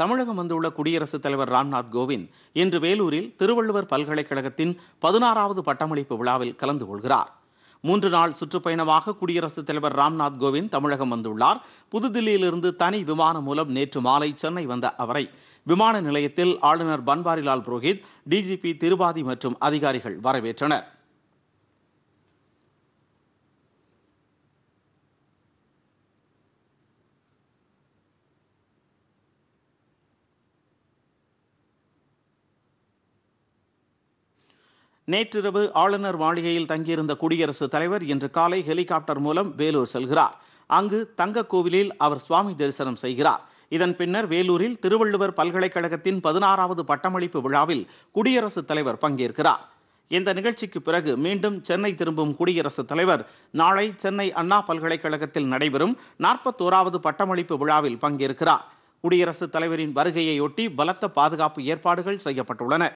தமிழகம் வந்துள்ள குடியரசுத் தலைவர் ராம்நாத் கோவிந்த் இன்று வேலூரில் திருவள்ளுவர் பல்கலைக்கழகத்தின் பதினாறாவது பட்டமளிப்பு விழாவில் கலந்து கொள்கிறார் மூன்று நாள் சுற்றுப்பயணமாக குடியரசுத் தலைவர் ராம்நாத் கோவிந்த் தமிழகம் வந்துள்ளார் புதுதில்லியிலிருந்து தனி விமானம் மூலம் நேற்று மாலை சென்னை வந்த அவரை விமான நிலையத்தில் ஆளுநர் பன்வாரிலால் புரோஹித் டிஜிபி திருபாதி மற்றும் அதிகாரிகள் வரவேற்றனர் நேற்றிரவு ஆளுநர் மாளிகையில் தங்கியிருந்த குடியரசுத் தலைவர் இன்று காலை ஹெலிகாப்டர் மூலம் வேலூர் செல்கிறார் அங்கு தங்க கோவிலில் அவர் சுவாமி தரிசனம் செய்கிறார் இதன் பின்னர் வேலூரில் திருவள்ளுவர் பல்கலைக்கழகத்தின் பதினாறாவது பட்டமளிப்பு விழாவில் குடியரசுத் தலைவர் பங்கேற்கிறார் இந்த நிகழ்ச்சிக்கு பிறகு மீண்டும் சென்னை திரும்பும் குடியரசுத் தலைவர் நாளை சென்னை அண்ணா பல்கலைக்கழகத்தில் நடைபெறும் நாற்பத்தோராவது பட்டமளிப்பு விழாவில் பங்கேற்கிறார் குடியரசுத் தலைவரின் வருகையையொட்டி பலத்த பாதுகாப்பு ஏற்பாடுகள் செய்யப்பட்டுள்ளன